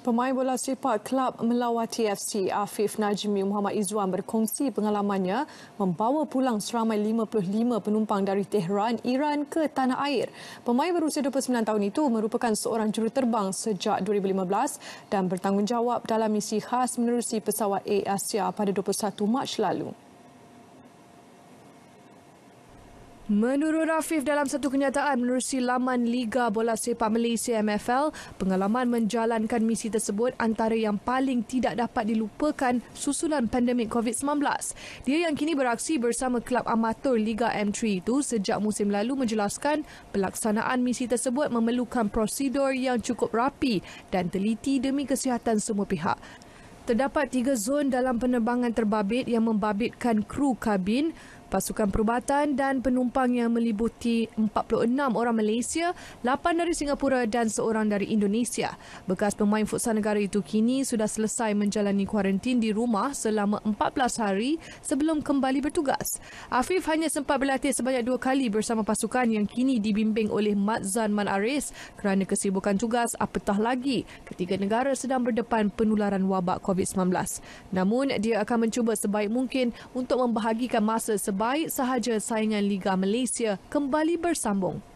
Pemain bola sepak Klub Melawati FC Afif Najmi Muhammad Izzuan berkongsi pengalamannya membawa pulang seramai 55 penumpang dari Tehran, Iran ke tanah air. Pemain berusia 29 tahun itu merupakan seorang juruterbang sejak 2015 dan bertanggungjawab dalam misi khas menerusi pesawat Air Asia pada 21 Mac lalu. Menurut Rafif dalam satu kenyataan menerusi laman Liga Bola Sepak Malaysia MFL, pengalaman menjalankan misi tersebut antara yang paling tidak dapat dilupakan susulan pandemik COVID-19. Dia yang kini beraksi bersama Kelab amatur Liga M3 itu sejak musim lalu menjelaskan pelaksanaan misi tersebut memerlukan prosedur yang cukup rapi dan teliti demi kesihatan semua pihak. Terdapat tiga zon dalam penerbangan terbabit yang membabitkan kru kabin, Pasukan perubatan dan penumpang yang meliputi 46 orang Malaysia, 8 dari Singapura dan seorang dari Indonesia. Bekas pemain futsal negara itu kini sudah selesai menjalani kuarantin di rumah selama 14 hari sebelum kembali bertugas. Afif hanya sempat berlatih sebanyak dua kali bersama pasukan yang kini dibimbing oleh Matzan Man kerana kesibukan tugas apatah lagi ketika negara sedang berdepan penularan wabak COVID-19. Namun, dia akan mencuba sebaik mungkin untuk membahagikan masa sebelum baik sahaja saingan Liga Malaysia kembali bersambung